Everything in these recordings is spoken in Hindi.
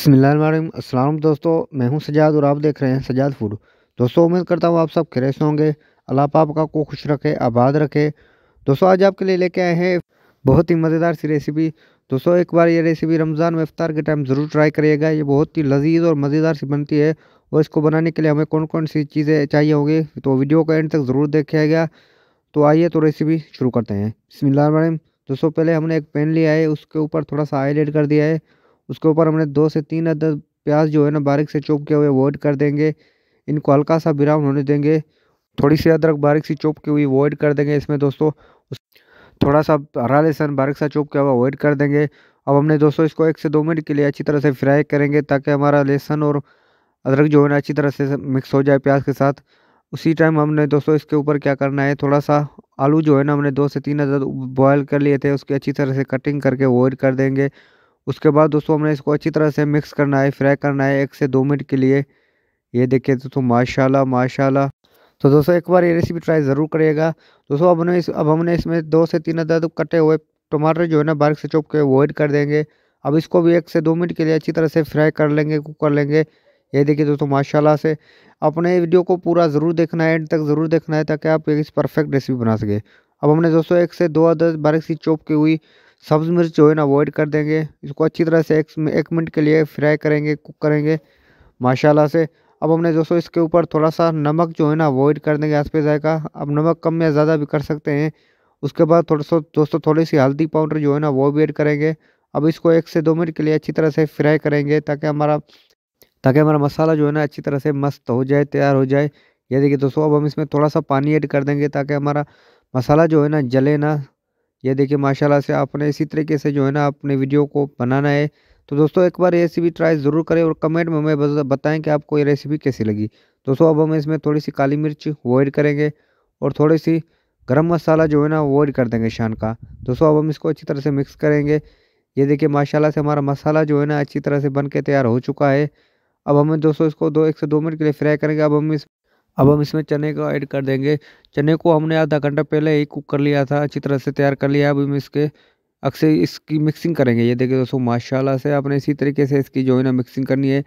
अस्सलाम दोस्तों मैं हूं सजाद और आप देख रहे हैं सजाद फूड दोस्तों उम्मीद करता हूं आप सब खरे से होंगे अल्लाह पाप का को खुश रखे आबाद रखे दोस्तों आज आपके लिए लेके आए हैं बहुत ही मज़ेदार सी रेसिपी दोस्तों एक बार ये रेसिपी रमज़ान में इफ्तार के टाइम ज़रूर ट्राई करिएगा ये बहुत ही लजीज और मज़ेदार सी बनती है और इसको बनाने के लिए हमें कौन कौन सी चीज़ें चाहिए होंगी तो वीडियो को एंड तक ज़रूर देखा गया तो आइए तो रेसिपी शुरू करते हैं बसमिल दोस्तों पहले हमने एक पेन लिया है उसके ऊपर थोड़ा सा आयल एड कर दिया है उसके ऊपर हमने दो से तीन अदद प्याज जो है ना बारीक से चॉप के हुए अवॉइड कर देंगे इनको हल्का सा ब्राउन होने देंगे थोड़ी सी अदरक बारीक सी चॉप के हुई अवॉइड कर देंगे इसमें दोस्तों थोड़ा सा हरा लहसन बारीक सा चॉप के हुआ अवॉइड कर देंगे अब हमने दोस्तों इसको एक से दो मिनट के लिए अच्छी तरह से फ्राई करेंगे ताकि हमारा लहसन और अदरक जो है ना अच्छी तरह से मिक्स हो जाए प्याज के साथ उसी टाइम हमने दोस्तों इसके ऊपर क्या करना है थोड़ा सा आलू जो है ना हमने दो से तीन अदद बॉयल कर लिए थे उसकी अच्छी तरह से कटिंग करके अवॉइड कर देंगे उसके बाद दोस्तों हमने इसको अच्छी तरह से मिक्स करना है फ्राई करना है एक से दो मिनट के लिए ये देखिए दोस्तों माशाल्लाह माशाल्लाह तो दोस्तों एक बार ये रेसिपी ट्राई ज़रूर करिएगा दोस्तों अब हमने इस अब हमने इसमें दो से तीन अदद कटे हुए टमाटर जो है ना बारीक से चौप के अवॉइड कर देंगे अब इसको भी एक से दो मिनट के लिए अच्छी तरह से फ्राई कर लेंगे कुक कर लेंगे ये देखिए दोस्तों माशाला से अपने वीडियो को पूरा ज़रूर देखना है एंड तक ज़रूर देखना है ताकि आप एक परफेक्ट रेसिपी बना सके अब हमने दोस्तों एक से दो अदद बारीक सी चौप की हुई सब्ज़ मिर्च जो है ना अवॉइड कर देंगे इसको अच्छी तरह से एक एक मिनट के लिए फ्राई करेंगे कुक करेंगे माशाला से अब हमने दोस्तों इसके ऊपर थोड़ा सा नमक जो है ना अवॉइड कर देंगे आस पे जायका अब नमक कम या ज़्यादा भी कर सकते हैं उसके बाद थोड़ा सा दोस्तों थोड़ी सी हल्दी पाउडर जो है ना वो भी ऐड करेंगे अब इसको एक से दो मिनट के लिए अच्छी तरह से फ्राई करेंगे ताकि हमारा ताकि हमारा मसाला जो है ना अच्छी तरह से मस्त हो जाए तैयार हो जाए ये देखिए दोस्तों अब हम इसमें थोड़ा सा पानी ऐड कर देंगे ताकि हमारा मसाला जो है ना जले ना ये देखिए माशाल्लाह से आपने इसी तरीके से जो है ना अपने वीडियो को बनाना है तो दोस्तों एक बार रेसिपी ट्राई ज़रूर करें और कमेंट में हमें बताएं कि आपको ये रेसिपी कैसी लगी दोस्तों अब हम इसमें थोड़ी सी काली मिर्च वो करेंगे और थोड़ी सी गर्म मसाला जो है ना वो कर देंगे शान का दोस्तों अब हम इसको अच्छी तरह से मिक्स करेंगे ये देखिए माशाला से हमारा मसाला जो है ना अच्छी तरह से बन के तैयार हो चुका है अब हमें दोस्तों इसको दो एक से दो मिनट के लिए फ्राई करेंगे अब हम इस अब हम इसमें चने को ऐड कर देंगे चने को हमने आधा घंटा पहले ही कुक कर लिया था अच्छी तरह से तैयार कर लिया अब हम इसके अक्सर इसकी मिक्सिंग करेंगे ये देखिए दोस्तों माशाल्लाह से आपने इसी तरीके से इसकी जो है ना मिक्सिंग करनी है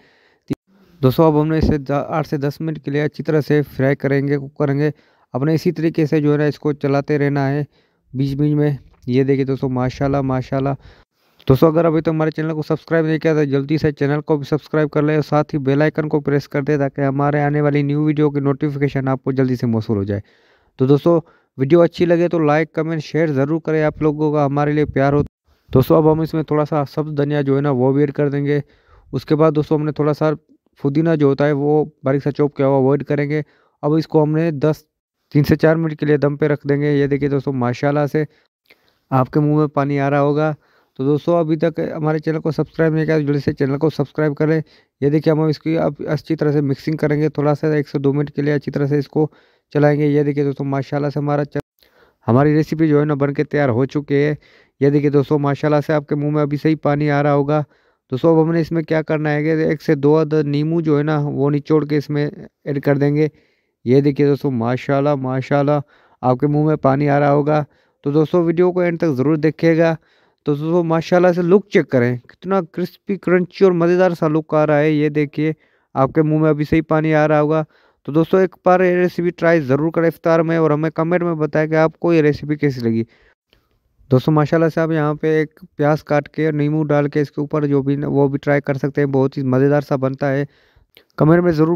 दोस्तों अब हमने इसे आठ से दस मिनट के लिए अच्छी तरह से फ्राई करेंगे कुक करेंगे अपने इसी तरीके से जो है ना इसको चलाते रहना है बीच बीच में ये देखिए दोस्तों माशाल्लाह माशाल्लाह दोस्तों अगर अभी तो हमारे चैनल को सब्सक्राइब नहीं किया तो जल्दी से चैनल को भी सब्सक्राइब कर लें और साथ ही बेल आइकन को प्रेस कर दें ताकि हमारे आने वाली न्यू वीडियो की नोटिफिकेशन आपको जल्दी से मौसू हो जाए तो दोस्तों वीडियो अच्छी लगे तो लाइक कमेंट शेयर ज़रूर करें आप लोगों का हमारे लिए प्यार हो दोस्तों अब हम इसमें थोड़ा सा सब्ज धनिया जो है ना वो भी कर देंगे उसके बाद दोस्तों हमने थोड़ा सा फुदीना जो होता है वो बारीक सा चौप के हुआ अवॉइड करेंगे अब इसको हमने दस तीन से चार मिनट के लिए दम पे रख देंगे ये देखिए दोस्तों माशाल्लाह से आपके मुंह में पानी आ रहा होगा तो दोस्तों अभी तक हमारे चैनल को सब्सक्राइब नहीं किया तो जल्दी से चैनल को सब्सक्राइब करें ये देखिए हम इसकी अब अच्छी तरह से मिक्सिंग करेंगे थोड़ा सा एक से दो मिनट के लिए अच्छी तरह से इसको चलाएंगे ये देखिए दोस्तों माशाला से हमारा हमारी रेसिपी जो है ना बन के तैयार हो चुकी है ये देखिए दोस्तों माशाल्लाह से आपके मुंह में अभी से ही पानी आ रहा होगा दोस्तों अब हमने इसमें क्या करना है कि एक से दो अद नींबू जो है ना वो निचोड़ के इसमें ऐड कर देंगे ये देखिए दोस्तों माशाल्लाह माशाल्लाह आपके मुंह में पानी आ रहा होगा तो दोस्तों वीडियो को एंड तक ज़रूर देखिएगा तो दोस्तों माशाल्लाह से लुक चेक करें कितना क्रिस्पी क्रंची और मज़ेदार सा लुक आ रहा है ये देखिए आपके मुंह में अभी सही पानी आ रहा होगा तो दोस्तों एक बार ये रेसिपी ट्राई ज़रूर करें इफ्तार में और हमें कमेंट में बताएं कि आपको ये रेसिपी कैसी लगी दोस्तों माशाल्लाह से आप यहाँ पे एक प्याज काट के नींबू डाल के इसके ऊपर जो भी वो भी ट्राई कर सकते हैं बहुत ही मज़ेदार सा बनता है कमेंट में ज़रूर